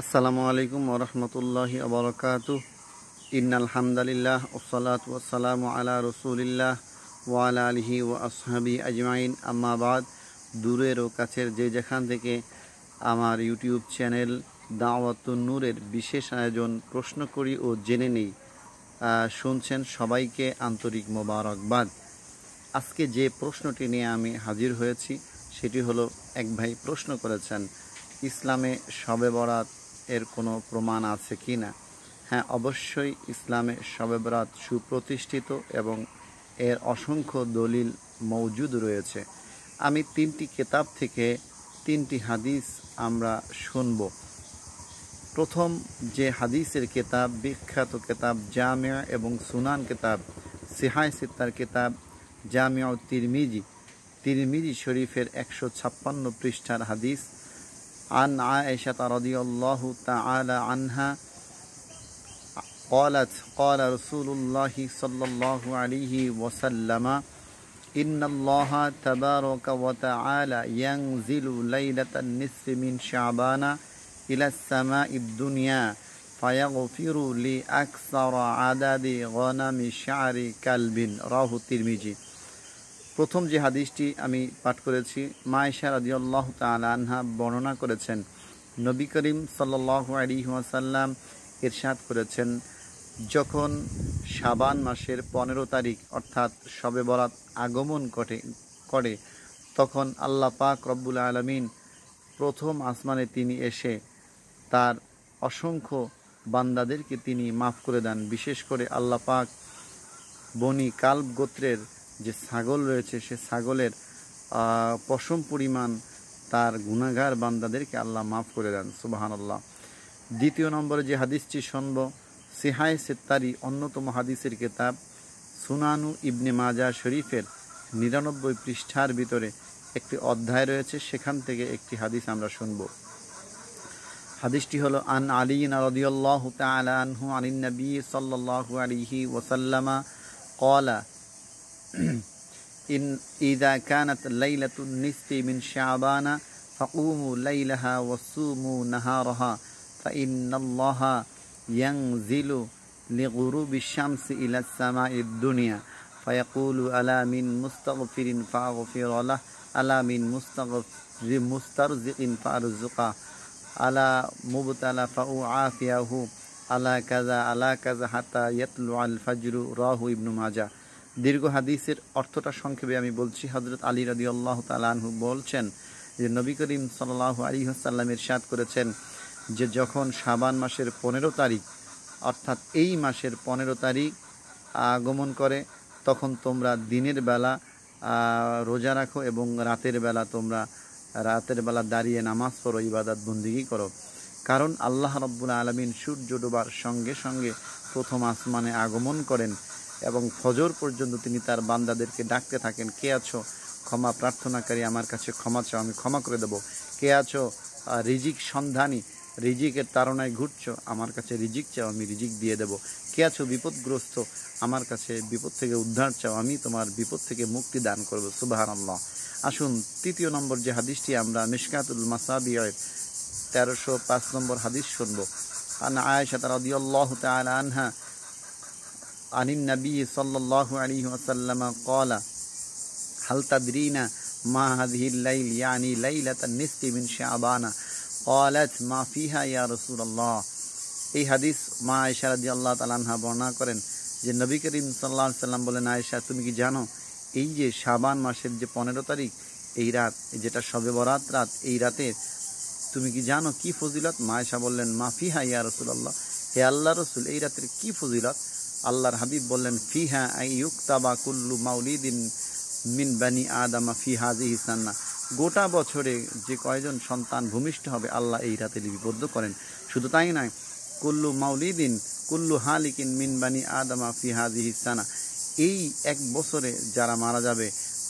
আসসালামু আলাইকুম ওরহমতুল্লাহি আবরকাতু ইন্নাল হামদালিল্লাহ ওসালাত ওসালাম আলা রসুলিল্লাহ ওয়ালা আলহি ও আসহাবি আজমাইন আম্মাবাদ দূরের ও কাছের যে যেখান থেকে আমার ইউটিউব চ্যানেল দাওয়াতুন নূরের বিশেষ আয়োজন প্রশ্ন করি ও জেনে নেই শুনছেন সবাইকে আন্তরিক মোবারকবাদ আজকে যে প্রশ্নটি নিয়ে আমি হাজির হয়েছি সেটি হলো এক ভাই প্রশ্ন করেছেন ইসলামে শবে বরাত এর কোনো প্রমাণ আছে কি না হ্যাঁ অবশ্যই ইসলামে সবেবরাত সুপ্রতিষ্ঠিত এবং এর অসংখ্য দলিল মৌজুদ রয়েছে আমি তিনটি কেতাব থেকে তিনটি হাদিস আমরা শুনব প্রথম যে হাদিসের কেতাব বিখ্যাত কেতাব জামিয়া এবং সুনান কেতাব সিহাই সিত্তার কেতাব জামিয়া ও তিরমিজি তিরমিজি শরীফের একশো ছাপ্পান্ন পৃষ্ঠার হাদিস عن عائشة رضي الله تعالى عنها قالت قال رسول الله صلى الله عليه وسلم إن الله تبارك وتعالى ينزل ليلة النصف من شعبان إلى السماء الدنيا فيغفر لأكثر عدد غنم شعر كلب راه الترمذي প্রথম যে হাদিসটি আমি পাঠ করেছি মায়েশা রাজিউল্লাহ আনহা বর্ণনা করেছেন নবী করিম সাল্লাহ আলিহাসাল্লাম ইরশাদ করেছেন যখন সাবান মাসের পনেরো তারিখ অর্থাৎ শবে বরাত আগমন ঘটে করে তখন আল্লাহ পাক রব্বুল আলমিন প্রথম আসমানে তিনি এসে তার অসংখ্য বান্দাদেরকে তিনি মাফ করে দেন বিশেষ করে আল্লাহ পাক বনি কাল্প গোত্রের যে ছাগল রয়েছে সে ছাগলের পশম পরিমাণ তার গুণাগার বান্দাদেরকে আল্লাহ মাফ করে দেন সুবাহান আল্লাহ দ্বিতীয় নম্বরে যে হাদিসটি শুনব সিহায় সেত্তারি অন্যতম হাদিসের কেতাব সুনানু ইবনে মাজা শরীফের নিরানব্বই পৃষ্ঠার ভিতরে একটি অধ্যায় রয়েছে সেখান থেকে একটি হাদিস আমরা শুনব হাদিসটি হলো আন আলী রদিয়াল্লাহ তালহু আলী নবী সাল্লাহু আলিহি ওসাল্লামা কলা إن إذا كانت ليلة النصف من شعبان فقوموا ليلها وصوموا نهارها فإن الله ينزل لغروب الشمس إلى السماء الدنيا فيقول ألا من مستغفر فأغفر له ألا من مستغفر مسترزق فأرزقه ألا مبتلى فأعافيه ألا كذا ألا كذا حتى يطلع الفجر راه ابن ماجه দীর্ঘ হাদিসের অর্থটা সংক্ষেপে আমি বলছি হজরত আলী রাজি আল্লাহ তালু বলছেন যে নবী করিম সাল্লাহ আলী হাসাল্লাম সাদ করেছেন যে যখন শাবান মাসের পনেরো তারিখ অর্থাৎ এই মাসের পনেরো তারিখ আগমন করে তখন তোমরা দিনের বেলা রোজা রাখো এবং রাতের বেলা তোমরা রাতের বেলা দাঁড়িয়ে নামাজ পড়ো ইবাদত বন্দিগি করো কারণ আল্লাহ রব্বুল আলমিন সূর্য ডোবার সঙ্গে সঙ্গে প্রথম আসমানে আগমন করেন এবং ফজর পর্যন্ত তিনি তার বান্দাদেরকে ডাকতে থাকেন কে আছো ক্ষমা প্রার্থনাকারী আমার কাছে ক্ষমা চাও আমি ক্ষমা করে দেব কে আছো রিজিক সন্ধানী রিজিকের তারণায় ঘুরছ আমার কাছে রিজিক চাও আমি রিজিক দিয়ে দেব কে আছো বিপদগ্রস্ত আমার কাছে বিপদ থেকে উদ্ধার চাও আমি তোমার বিপদ থেকে মুক্তি দান করবো সুবাহান্লাহ আসুন তৃতীয় নম্বর যে হাদিসটি আমরা মিসকাতুল মাসাদিয়ায় তেরোশো পাঁচ নম্বর হাদিস শুনবো আয়সা আয়েশা তারা দিয়াল্লাহ তালা আনহা আনিন নবী সাল্লাহ আলী আসাল্লাম কলা হালতাদ্রিনা মা হাদিহিল লাইল ইয়ানি লাইলাত নিসফি মিন শাবানা ক্বালাত মা ফিহা ইয়া রাসূলুল্লাহ এই হাদিস মা আয়েশা রাদিয়াল্লাহু তাআলা আনহা বর্ণনা করেন যে নবী করিম সাল্লাল্লাহু আলাইহি সাল্লাম বলেন আয়েশা তুমি কি জানো এই যে শাবান মাসের যে পনেরো তারিখ এই রাত যেটা সবে বরাত রাত এই রাতে তুমি কি জানো কি ফজিলত মায়েশা বললেন মাফিহা ইয়া রসুল আল্লাহ হে আল্লাহ রসুল এই রাতের কি ফজিলত আল্লাহর হাবিব বললেন ফিহা আই ইউক্তাবা কুল্লু মাউলিদিন মিন বানি আদামা ফিহাজি হিসান্না গোটা বছরে যে কয়জন সন্তান ভূমিষ্ঠ হবে আল্লাহ এই রাতে লিপিবদ্ধ করেন শুধু তাই নয় কুল্লু মাউলিদিন কুল্লু হালিকিন মিন বানি আদামা ফিহাজি হিসানা এই এক বছরে যারা মারা যাবে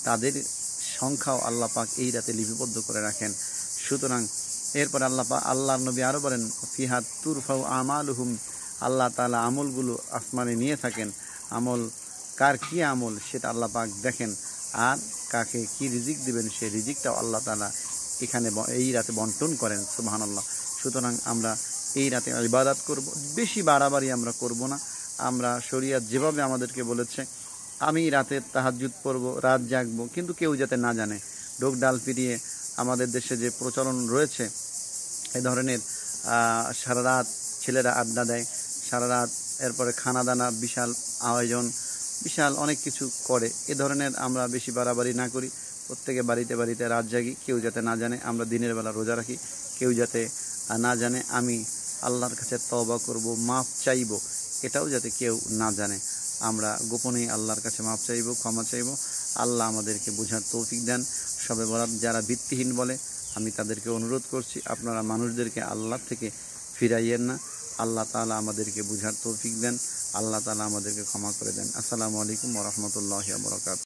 তাদের সংখ্যাও আল্লাহ পাক এই রাতে লিপিবদ্ধ করে রাখেন সুতরাং এরপর আল্লাহ আল্লাহ নবী আরও বলেন ফিহাদ তুরফাউ আমাল হুম আল্লাহ তালা আমলগুলো আসমানে নিয়ে থাকেন আমল কার কি আমল সেটা আল্লাহ পাক দেখেন আর কাকে কি রিজিক দিবেন সেই রিজিকটাও আল্লাহ তালা এখানে এই রাতে বন্টন করেন সুবাহানাল্লাহ সুতরাং আমরা এই রাতে ইবাদাত করব বেশি বাড়াবাড়ি আমরা করব না আমরা শরিয়াত যেভাবে আমাদেরকে বলেছে আমি রাতে তাহাজুত পড়ব রাত জাগব কিন্তু কেউ যাতে না জানে ডোক ডাল ফিরিয়ে আমাদের দেশে যে প্রচলন রয়েছে এ ধরনের সারা রাত ছেলেরা আড্ডা দেয় সারা রাত এরপরে খানা দানা বিশাল আয়োজন বিশাল অনেক কিছু করে এ ধরনের আমরা বেশি বাড়াবাড়ি না করি প্রত্যেকে বাড়িতে বাড়িতে রাত জাগি কেউ যাতে না জানে আমরা দিনের বেলা রোজা রাখি কেউ যাতে না জানে আমি আল্লাহর কাছে তবা করব মাপ চাইব এটাও যাতে কেউ না জানে আমরা গোপনেই আল্লাহর কাছে মাপ চাইব ক্ষমা চাইব আল্লাহ আমাদেরকে বোঝার তৌফিক দেন সবে বরাত যারা ভিত্তিহীন বলে আমি তাদেরকে অনুরোধ করছি আপনারা মানুষদেরকে আল্লাহর থেকে ফিরাইয়েন না আল্লাহ তালা আমাদেরকে বুঝার তৌফিক দেন আল্লাহ তালা আমাদেরকে ক্ষমা করে দেন আসসালামু আলাইকুম রহমতুল্লাহ বরকাত